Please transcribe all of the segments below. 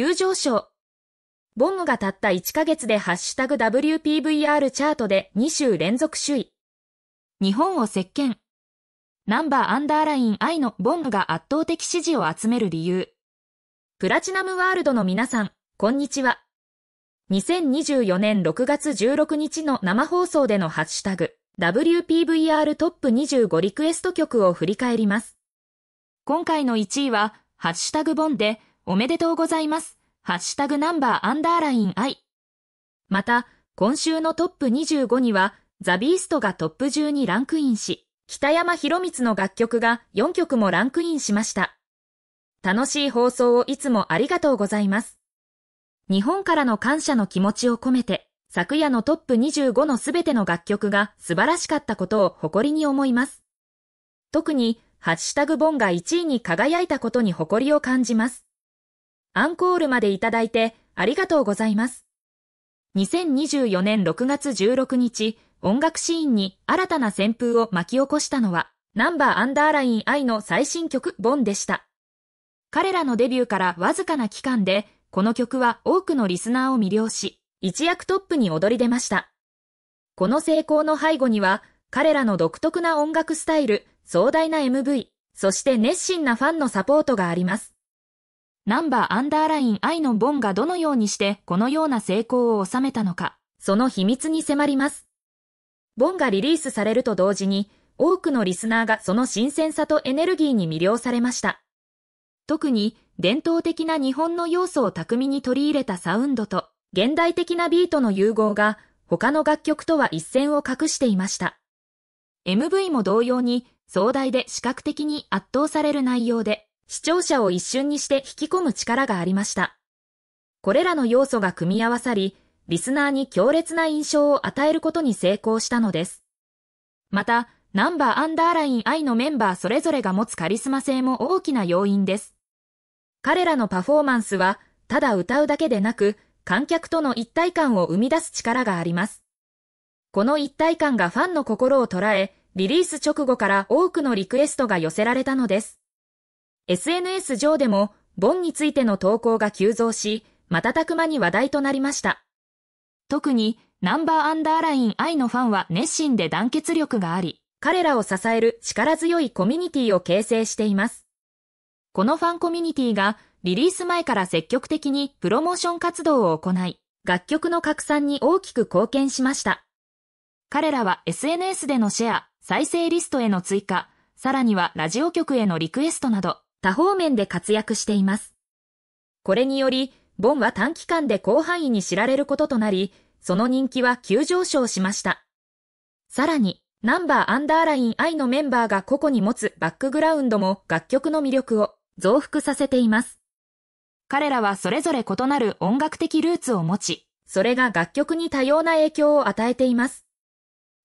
急上昇。ボンゴがたった1ヶ月でハッシュタグ WPVR チャートで2週連続首位。日本を席巻。ナンバーアンダーライン I のボンゴが圧倒的支持を集める理由。プラチナムワールドの皆さん、こんにちは。2024年6月16日の生放送でのハッシュタグ WPVR トップ25リクエスト曲を振り返ります。今回の1位は、ハッシュタグボンで、おめでとうございます。ハッシュタグナンバーアンダーライン I。また、今週のトップ25には、ザ・ビーストがトップ10にランクインし、北山博光の楽曲が4曲もランクインしました。楽しい放送をいつもありがとうございます。日本からの感謝の気持ちを込めて、昨夜のトップ25のすべての楽曲が素晴らしかったことを誇りに思います。特に、ハッシュタグボンが1位に輝いたことに誇りを感じます。アンコールまでいただいてありがとうございます。2024年6月16日、音楽シーンに新たな旋風を巻き起こしたのは、ナンバーアンダーライン愛の最新曲、ボンでした。彼らのデビューからわずかな期間で、この曲は多くのリスナーを魅了し、一躍トップに躍り出ました。この成功の背後には、彼らの独特な音楽スタイル、壮大な MV、そして熱心なファンのサポートがあります。ナンバーアンダーライン I のボンがどのようにしてこのような成功を収めたのか、その秘密に迫ります。ボンがリリースされると同時に、多くのリスナーがその新鮮さとエネルギーに魅了されました。特に、伝統的な日本の要素を巧みに取り入れたサウンドと、現代的なビートの融合が、他の楽曲とは一線を画していました。MV も同様に、壮大で視覚的に圧倒される内容で、視聴者を一瞬にして引き込む力がありました。これらの要素が組み合わさり、リスナーに強烈な印象を与えることに成功したのです。また、ナンバーアンダーライン I のメンバーそれぞれが持つカリスマ性も大きな要因です。彼らのパフォーマンスは、ただ歌うだけでなく、観客との一体感を生み出す力があります。この一体感がファンの心を捉え、リリース直後から多くのリクエストが寄せられたのです。SNS 上でも、ボンについての投稿が急増し、瞬く間に話題となりました。特に、ナンバーアンダーライン I のファンは熱心で団結力があり、彼らを支える力強いコミュニティを形成しています。このファンコミュニティが、リリース前から積極的にプロモーション活動を行い、楽曲の拡散に大きく貢献しました。彼らは SNS でのシェア、再生リストへの追加、さらにはラジオ局へのリクエストなど、多方面で活躍しています。これにより、ボンは短期間で広範囲に知られることとなり、その人気は急上昇しました。さらに、ナンバーアンダーライン I のメンバーが個々に持つバックグラウンドも楽曲の魅力を増幅させています。彼らはそれぞれ異なる音楽的ルーツを持ち、それが楽曲に多様な影響を与えています。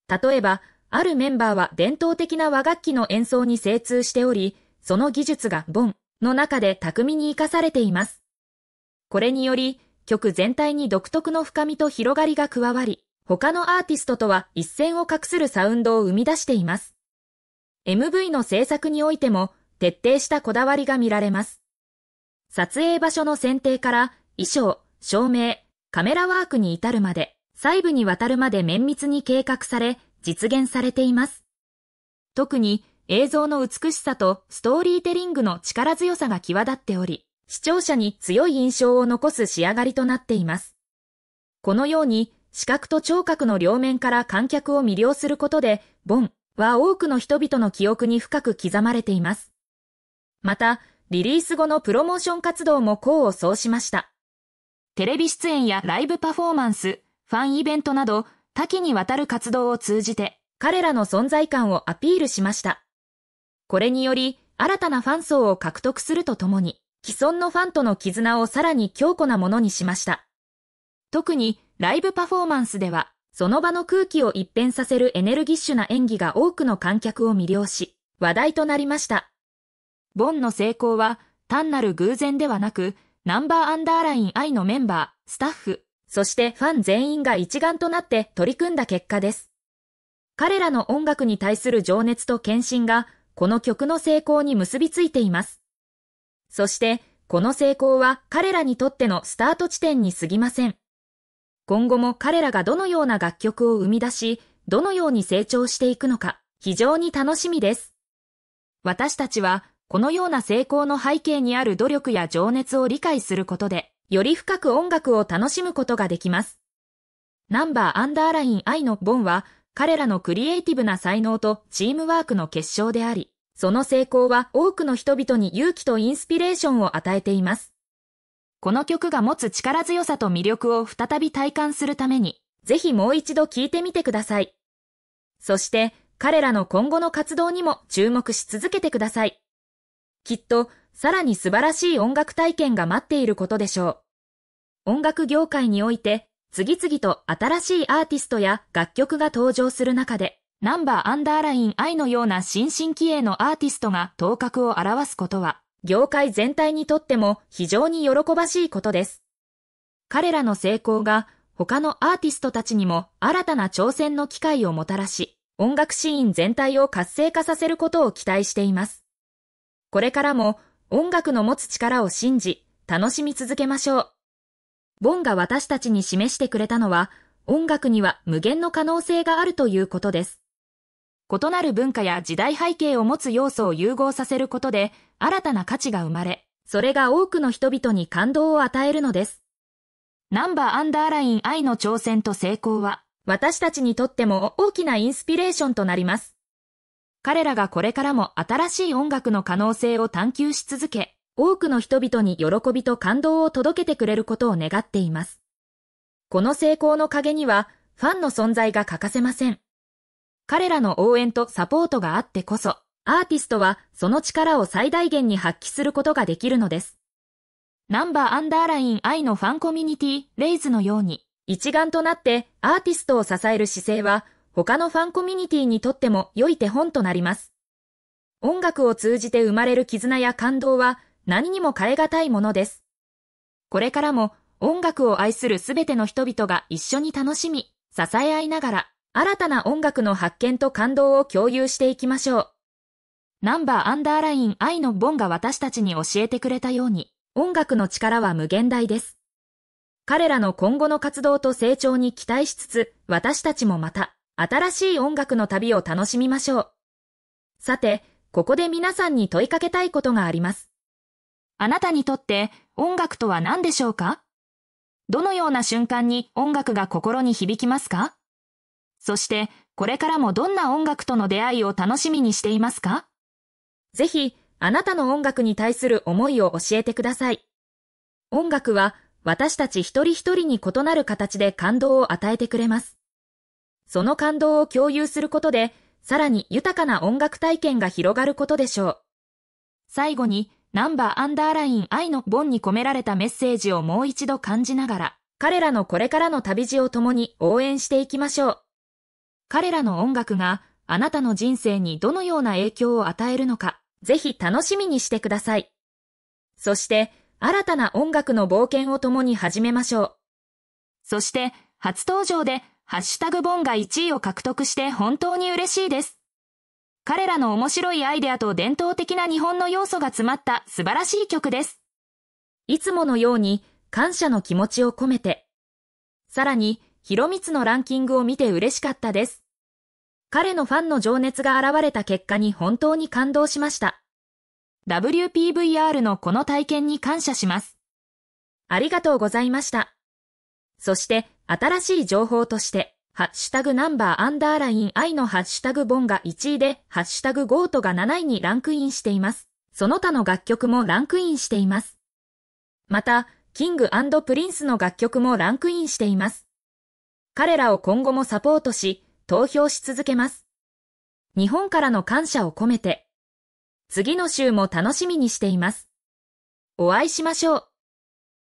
例えば、あるメンバーは伝統的な和楽器の演奏に精通しており、その技術がボンの中で巧みに活かされています。これにより、曲全体に独特の深みと広がりが加わり、他のアーティストとは一線を画するサウンドを生み出しています。MV の制作においても、徹底したこだわりが見られます。撮影場所の選定から、衣装、照明、カメラワークに至るまで、細部にわたるまで綿密に計画され、実現されています。特に、映像の美しさとストーリーテリングの力強さが際立っており、視聴者に強い印象を残す仕上がりとなっています。このように、視覚と聴覚の両面から観客を魅了することで、ボンは多くの人々の記憶に深く刻まれています。また、リリース後のプロモーション活動も功を奏しました。テレビ出演やライブパフォーマンス、ファンイベントなど、多岐にわたる活動を通じて、彼らの存在感をアピールしました。これにより、新たなファン層を獲得するとともに、既存のファンとの絆をさらに強固なものにしました。特に、ライブパフォーマンスでは、その場の空気を一変させるエネルギッシュな演技が多くの観客を魅了し、話題となりました。ボンの成功は、単なる偶然ではなく、ナンバーアンダーライン I のメンバー、スタッフ、そしてファン全員が一丸となって取り組んだ結果です。彼らの音楽に対する情熱と献身がこの曲の成功に結びついています。そして、この成功は彼らにとってのスタート地点に過ぎません。今後も彼らがどのような楽曲を生み出し、どのように成長していくのか、非常に楽しみです。私たちは、このような成功の背景にある努力や情熱を理解することで、より深く音楽を楽しむことができます。ナンバーアンダーライン愛のボンは、彼らのクリエイティブな才能とチームワークの結晶であり、その成功は多くの人々に勇気とインスピレーションを与えています。この曲が持つ力強さと魅力を再び体感するために、ぜひもう一度聴いてみてください。そして、彼らの今後の活動にも注目し続けてください。きっと、さらに素晴らしい音楽体験が待っていることでしょう。音楽業界において、次々と新しいアーティストや楽曲が登場する中で、ナンバーアンダーライン I のような新進気鋭のアーティストが頭角を現すことは、業界全体にとっても非常に喜ばしいことです。彼らの成功が他のアーティストたちにも新たな挑戦の機会をもたらし、音楽シーン全体を活性化させることを期待しています。これからも音楽の持つ力を信じ、楽しみ続けましょう。ボンが私たちに示してくれたのは、音楽には無限の可能性があるということです。異なる文化や時代背景を持つ要素を融合させることで、新たな価値が生まれ、それが多くの人々に感動を与えるのです。ナンバーアンダーライン愛の挑戦と成功は、私たちにとっても大きなインスピレーションとなります。彼らがこれからも新しい音楽の可能性を探求し続け、多くの人々に喜びと感動を届けてくれることを願っています。この成功の陰には、ファンの存在が欠かせません。彼らの応援とサポートがあってこそ、アーティストはその力を最大限に発揮することができるのです。ナンバーアンダーライン愛のファンコミュニティ、レイズのように、一丸となってアーティストを支える姿勢は、他のファンコミュニティにとっても良い手本となります。音楽を通じて生まれる絆や感動は、何にも変え難いものです。これからも音楽を愛するすべての人々が一緒に楽しみ、支え合いながら、新たな音楽の発見と感動を共有していきましょう。ナンバーアンダーライン愛のボンが私たちに教えてくれたように、音楽の力は無限大です。彼らの今後の活動と成長に期待しつつ、私たちもまた、新しい音楽の旅を楽しみましょう。さて、ここで皆さんに問いかけたいことがあります。あなたにとって音楽とは何でしょうかどのような瞬間に音楽が心に響きますかそして、これからもどんな音楽との出会いを楽しみにしていますかぜひ、あなたの音楽に対する思いを教えてください。音楽は、私たち一人一人に異なる形で感動を与えてくれます。その感動を共有することで、さらに豊かな音楽体験が広がることでしょう。最後に、ナンバーアンダーライン愛のボンに込められたメッセージをもう一度感じながら、彼らのこれからの旅路を共に応援していきましょう。彼らの音楽があなたの人生にどのような影響を与えるのか、ぜひ楽しみにしてください。そして、新たな音楽の冒険を共に始めましょう。そして、初登場で、ハッシュタグボンが1位を獲得して本当に嬉しいです。彼らの面白いアイデアと伝統的な日本の要素が詰まった素晴らしい曲です。いつものように感謝の気持ちを込めて。さらに、ひろみつのランキングを見て嬉しかったです。彼のファンの情熱が現れた結果に本当に感動しました。WPVR のこの体験に感謝します。ありがとうございました。そして、新しい情報として、ハッシュタグナンバーアンダーライン i のハッシュタグボンが1位で、ハッシュタグゴートが7位にランクインしています。その他の楽曲もランクインしています。また、キングプリンスの楽曲もランクインしています。彼らを今後もサポートし、投票し続けます。日本からの感謝を込めて、次の週も楽しみにしています。お会いしましょう。